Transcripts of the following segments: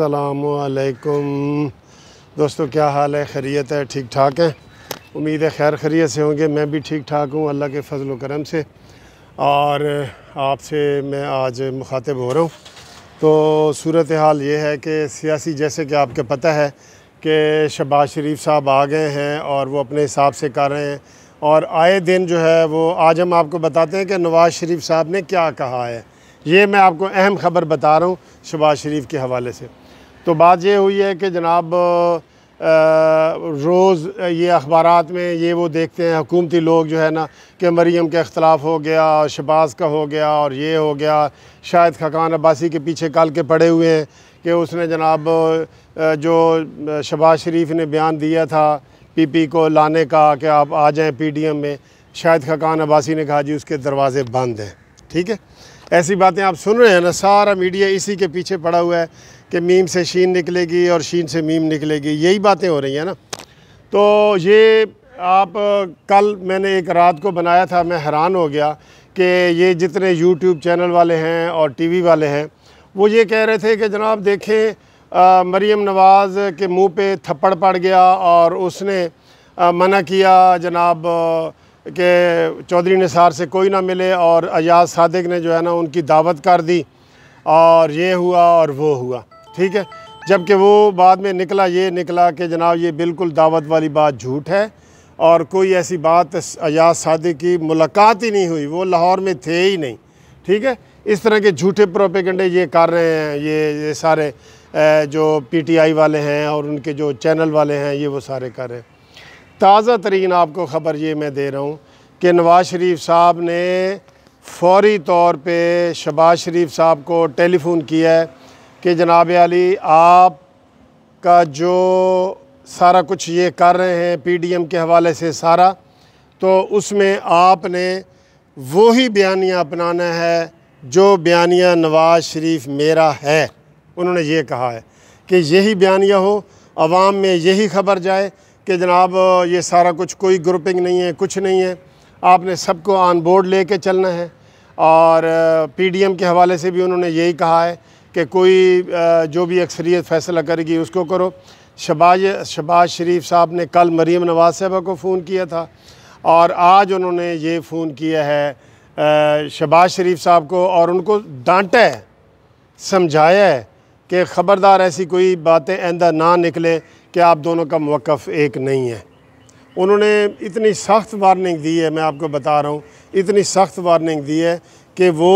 असलकुम दोस्तों क्या हाल है खैरियत है ठीक ठाक है उम्मीद है खैर खैरियत से होंगे मैं भी ठीक ठाक हूँ अल्लाह के फजल करम से और आपसे मैं आज मुखातिब हो रहा हूँ तो सूरत हाल ये है कि सियासी जैसे कि आपके पता है कि शबाज शरीफ साहब आ गए हैं और वो अपने हिसाब से कर रहे हैं और आए दिन जो है वो आज हम आपको बताते हैं कि नवाज़ शरीफ साहब ने क्या कहा है ये मैं आपको अहम ख़बर बता रहा हूँ शबाज शरीफ के हवाले से तो बात ये हुई है कि जनाब रोज़ ये अखबार में ये वो देखते हैं हकूमती लोग जो है ना कि मरीम के अख्तलाफ हो गया और शबाज का हो गया और ये हो गया शायद खकान अब्बासी के पीछे कल के पड़े हुए हैं कि उसने जनाब जो शबाज शरीफ ने बयान दिया था पी पी को लाने का कि आप आ जाएं पी डी एम में शायद खकान अब्बासी ने कहा जी उसके दरवाज़े बंद हैं ठीक है ऐसी बातें आप सुन रहे हैं ना सारा मीडिया इसी के पीछे पड़ा हुआ है कि मीम से शीन निकलेगी और शीन से मीम निकलेगी यही बातें हो रही हैं ना तो ये आप कल मैंने एक रात को बनाया था मैं हैरान हो गया कि ये जितने यूट्यूब चैनल वाले हैं और टीवी वाले हैं वो ये कह रहे थे कि जनाब देखें मरीम नवाज़ के मुंह पे थप्पड़ पड़ गया और उसने आ, मना किया जनाब के चौधरी निसार से कोई ना मिले और अयाज सादिक ने जो है ना उनकी दावत कर दी और ये हुआ और वो हुआ ठीक है जबकि वो बाद में निकला ये निकला कि जनाब ये बिल्कुल दावत वाली बात झूठ है और कोई ऐसी बात अयाज सादे की मुलाकात ही नहीं हुई वो लाहौर में थे ही नहीं ठीक है इस तरह के झूठे प्रोपेगंडे ये कर रहे हैं ये ये सारे जो पीटीआई वाले हैं और उनके जो चैनल वाले हैं ये वो सारे कर रहे हैं ताज़ा तरीन आपको ख़बर ये मैं दे रहा हूँ कि नवाज़ शरीफ साहब ने फौरी तौर पे शबाज शरीफ साहब को टेलीफ़ोन किया है कि जनाब अली आप का जो सारा कुछ ये कर रहे हैं पीडीएम के हवाले से सारा तो उसमें आपने वही बयानिया अपनाना है जो बयानिया नवाज शरीफ मेरा है उन्होंने ये कहा है कि यही बयानिया हो आवाम में यही खबर जाए कि जनाब ये सारा कुछ कोई ग्रुपिंग नहीं है कुछ नहीं है आपने सबको ऑन बोर्ड ले कर चलना है और पीडीएम के हवाले से भी उन्होंने यही कहा है कि कोई जो भी अक्सरियत फैसला करेगी उसको करो शबाज शबाज शरीफ साहब ने कल मरीम नवाज साहबा को फ़ोन किया था और आज उन्होंने ये फ़ोन किया है शबाज शरीफ साहब को और उनको डांटा है समझाया है कि ख़बरदार ऐसी कोई बातें आंदा ना निकले कि आप दोनों का मौक़ एक नहीं है उन्होंने इतनी सख्त वार्निंग दी है मैं आपको बता रहा हूँ इतनी सख्त वार्निंग दी है कि वो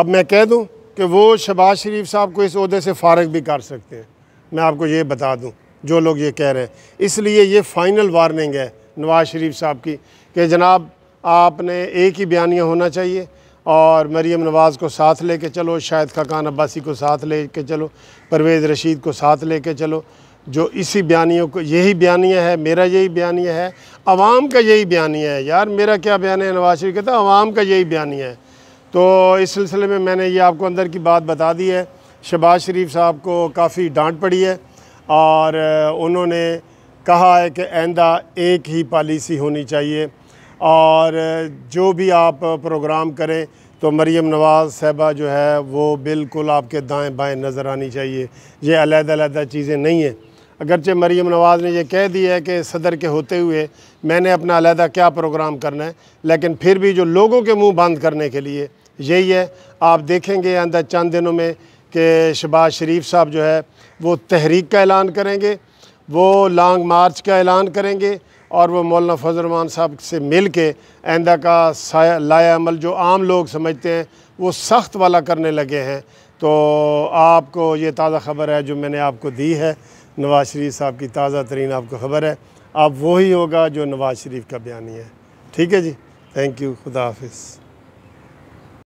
अब मैं कह दूँ कि वो शबाज शरीफ साहब को इस अहदे से फारग भी कर सकते हैं मैं आपको ये बता दूँ जो लोग ये कह रहे हैं इसलिए ये फ़ाइनल वार्निंग है नवाज शरीफ साहब की कि जनाब आपने एक ही बयानिया होना चाहिए और मरीम नवाज़ को साथ ले कर चलो शाहिद खकान अब्बासी को साथ ले कर चलो परवेज़ रशीद को साथ ले कर चलो जो इसी बयानियों को यही बयानिया है मेरा यही बयानिया है अवाम का यही बयानिया है यार मेरा क्या बयान है नवाज शरीफ कहता है तो अवाम का यही बयानिया है तो इस सिलसिले में मैंने ये आपको अंदर की बात बता दी है शहबाज शरीफ साहब को काफ़ी डांट पड़ी है और उन्होंने कहा है कि आइंदा एक ही पॉलिसी होनी चाहिए और जो भी आप प्रोग्राम करें तो मरीम नवाज़ साहबा जो है वो बिल्कुल आपके दाएं बाएं नज़र आनी चाहिए ये अलग चीज़ें नहीं हैं अगरचे मरीम नवाज़ ने ये कह दिया है कि सदर के होते हुए मैंने अपना अलहदा क्या प्रोग्राम करना है लेकिन फिर भी जो लोगों के मुंह बंद करने के लिए यही है आप देखेंगे आंदा चंद दिनों में कि शबाज शरीफ साहब जो है वो तहरीक का ऐलान करेंगे वो लॉन्ग मार्च का ऐलान करेंगे और वो मौलाना फजलरमान साहब से मिल के आंदा का लाया अमल जो आम लोग समझते हैं वो सख्त वाला करने लगे हैं तो आपको ये ताज़ा ख़बर है जो मैंने आपको दी है नवाज़ शरीफ साहब की ताज़ा तरीन आपको ख़बर है आप वही होगा जो नवाज़ शरीफ का बयानी है ठीक है जी थैंक यू खुदा हाफिज़